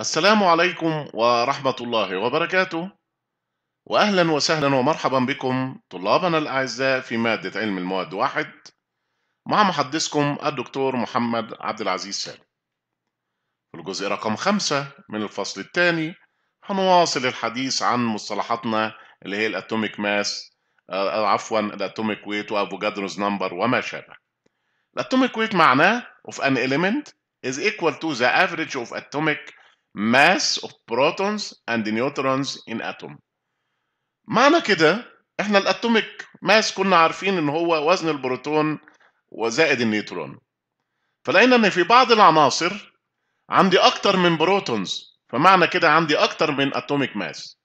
السلام عليكم ورحمة الله وبركاته وأهلا وسهلا ومرحبا بكم طلابنا الأعزاء في مادة علم المواد واحد مع محدثكم الدكتور محمد عبد العزيز سالم في الجزء رقم خمسة من الفصل الثاني هنواصل الحديث عن مصطلحاتنا اللي هي الأتوميك ماس آه، عفوا الأتوميك ويت وأفوجادروز نمبر وما شابه الأتوميك ويت معناه of an element is equal to the average of atomic mass of protons and neutrons in atom معنى كده احنا الاتوميك ماس كنا عارفين ان هو وزن البروتون وزائد النيوترون فلقينا ان في بعض العناصر عندي اكتر من بروتونز فمعنى كده عندي اكتر من اتوميك ماس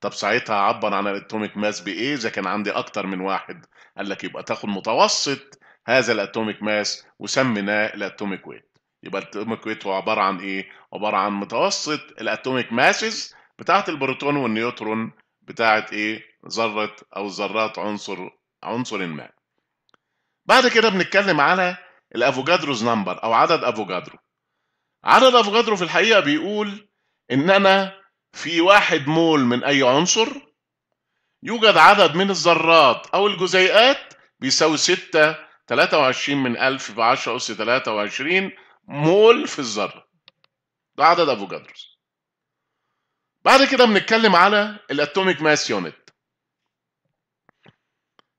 طب ساعتها اعبر عن الاتوميك ماس بايه اذا كان عندي اكتر من واحد قال لك يبقى تاخد متوسط هذا الاتوميك ماس وسميناه الاتوميك ويت يبقى الاتوميك ويت هو عباره عن ايه؟ عباره عن متوسط الاتوميك ماسز بتاعه البروتون والنيوترون بتاعه ايه؟ ذره او ذرات عنصر عنصر ما. بعد كده بنتكلم على الافوجادروز نمبر او عدد افوجادرو. عدد افوجادرو في الحقيقه بيقول ان انا في واحد مول من اي عنصر يوجد عدد من الذرات او الجزيئات بيساوي 6 23 من 1000 ب 10 اس 23 مول في الذره ده عدد افوجادروز بعد كده بنتكلم على الاتوميك ماس يونت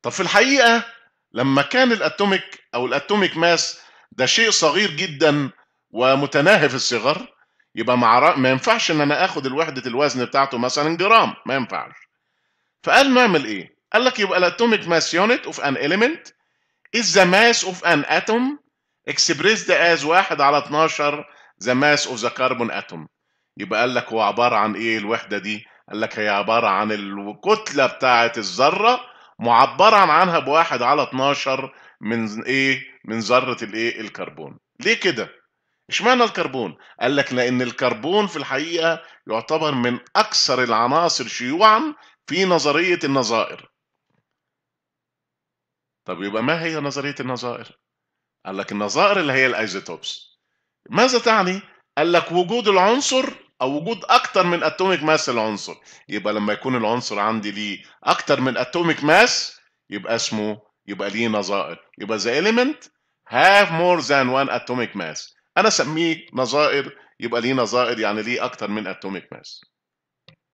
طب في الحقيقه لما كان الاتوميك او الاتوميك ماس ده شيء صغير جدا ومتناهي في الصغر يبقى ما ما ينفعش ان انا اخد الوحده الوزن بتاعته مثلا جرام ما ينفعش فقال نعمل ايه قال لك يبقى الاتوميك ماس يونت اوف ان اليمنت از ذا ماس اوف ان اتوم اكسبريسد از واحد على 12 ذا ماس اوف ذا كربون اتوم يبقى قال لك هو عباره عن ايه الوحده دي؟ قال لك هي عباره عن الكتله بتاعه الذره معبرا عنها بواحد على 12 من ايه؟ من ذره الايه؟ الكربون. ليه كده؟ اشمعنى الكربون؟ قال لك لان الكربون في الحقيقه يعتبر من اكثر العناصر شيوعا في نظريه النظائر. طب يبقى ما هي نظريه النظائر؟ قال لك النظائر اللي هي الايزوتوبس ماذا تعني؟ قال لك وجود العنصر او وجود اكتر من اتوميك ماس العنصر يبقى لما يكون العنصر عندي ليه اكتر من اتوميك ماس يبقى اسمه يبقى ليه نظائر يبقى ذا element have more than one atomic mass انا اسميه نظائر يبقى ليه نظائر يعني ليه اكتر من اتوميك ماس